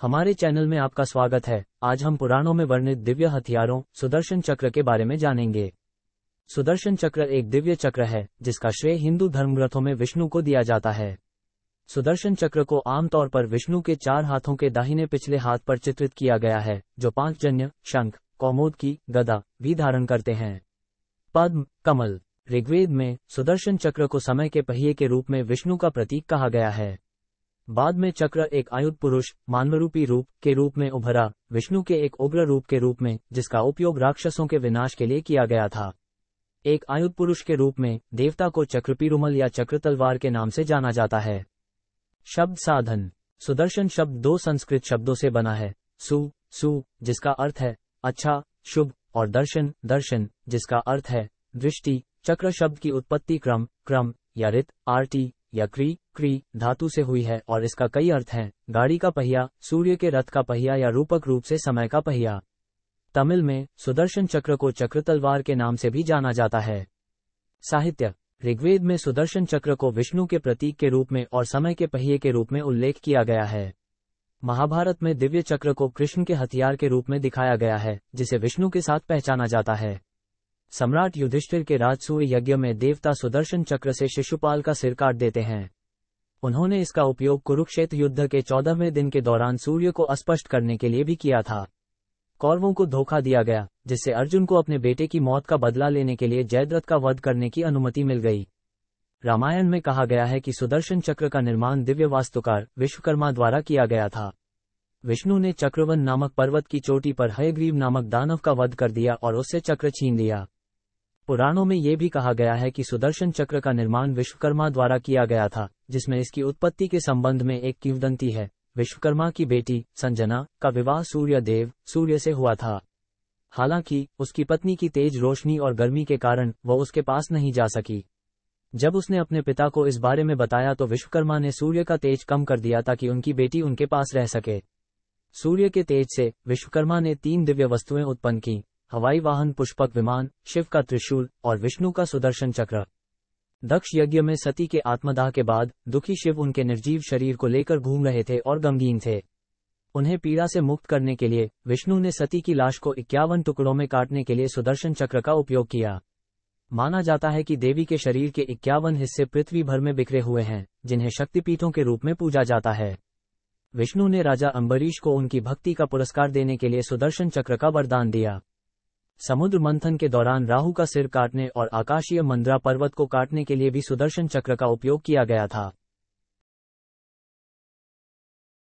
हमारे चैनल में आपका स्वागत है आज हम पुराणों में वर्णित दिव्य हथियारों सुदर्शन चक्र के बारे में जानेंगे सुदर्शन चक्र एक दिव्य चक्र है जिसका श्रेय हिंदू धर्मग्रंथों में विष्णु को दिया जाता है सुदर्शन चक्र को आमतौर पर विष्णु के चार हाथों के दाहिने पिछले हाथ पर चित्रित किया गया है जो पांच जन्य शंख कौमोद की गदा भी धारण करते हैं पद्म कमल ऋग्वेद में सुदर्शन चक्र को समय के पहिए के रूप में विष्णु का प्रतीक कहा गया है बाद में चक्र एक आयुध पुरुष मानवरूपी रूप के रूप में उभरा विष्णु के एक उग्र रूप के रूप में जिसका उपयोग राक्षसों के विनाश के लिए किया गया था एक आयुध पुरुष के रूप में देवता को चक्रपीरुमल या चक्र तलवार के नाम से जाना जाता है शब्द साधन सुदर्शन शब्द दो संस्कृत शब्दों से बना है सु सु जिसका अर्थ है अच्छा शुभ और दर्शन दर्शन जिसका अर्थ है दृष्टि चक्र शब्द की उत्पत्ति क्रम क्रम या रित आरटी या क्री क्री धातु से हुई है और इसका कई अर्थ हैं गाड़ी का पहिया सूर्य के रथ का पहिया या रूपक रूप से समय का पहिया तमिल में सुदर्शन चक्र को चक्र तलवार के नाम से भी जाना जाता है साहित्य ऋग्वेद में सुदर्शन चक्र को विष्णु के प्रतीक के रूप में और समय के पहिए के रूप में उल्लेख किया गया है महाभारत में दिव्य चक्र को कृष्ण के हथियार के रूप में दिखाया गया है जिसे विष्णु के साथ पहचाना जाता है सम्राट युधिष्ठिर के राजसूय यज्ञ में देवता सुदर्शन चक्र से शिशुपाल का सिर काट देते हैं उन्होंने इसका उपयोग कुरुक्षेत्र युद्ध के चौदहवें दिन के दौरान सूर्य को अस्पष्ट करने के लिए भी किया था कौरवों को धोखा दिया गया जिससे अर्जुन को अपने बेटे की मौत का बदला लेने के लिए जयद्रथ का वध करने की अनुमति मिल गई रामायण में कहा गया है कि सुदर्शन चक्र का निर्माण दिव्य वास्तुकार विश्वकर्मा द्वारा किया गया था विष्णु ने चक्रवन नामक पर्वत की चोटी पर हयग्रीव नामक दानव का वध कर दिया और उससे चक्र छीन लिया पुराणों में ये भी कहा गया है कि सुदर्शन चक्र का निर्माण विश्वकर्मा द्वारा किया गया था जिसमें इसकी उत्पत्ति के संबंध में एक किंवदंती है विश्वकर्मा की बेटी संजना का विवाह सूर्य देव सूर्य से हुआ था हालांकि उसकी पत्नी की तेज रोशनी और गर्मी के कारण वह उसके पास नहीं जा सकी जब उसने अपने पिता को इस बारे में बताया तो विश्वकर्मा ने सूर्य का तेज कम कर दिया ताकि उनकी बेटी उनके पास रह सके सूर्य के तेज से विश्वकर्मा ने तीन दिव्य वस्तुएं उत्पन्न की हवाई वाहन पुष्पक विमान शिव का त्रिशूल और विष्णु का सुदर्शन चक्र दक्ष यज्ञ में सती के आत्मदाह के बाद दुखी शिव उनके निर्जीव शरीर को लेकर घूम रहे थे और गमगीन थे उन्हें पीड़ा से मुक्त करने के लिए विष्णु ने सती की लाश को इक्यावन टुकड़ों में काटने के लिए सुदर्शन चक्र का उपयोग किया माना जाता है कि देवी के शरीर के इक्यावन हिस्से पृथ्वी भर में बिखरे हुए हैं जिन्हें शक्तिपीठों के रूप में पूजा जाता है विष्णु ने राजा अम्बरीश को उनकी भक्ति का पुरस्कार देने के लिए सुदर्शन चक्र का वरदान दिया समुद्र मंथन के दौरान राहु का सिर काटने और आकाशीय मंद्रा पर्वत को काटने के लिए भी सुदर्शन चक्र का उपयोग किया गया था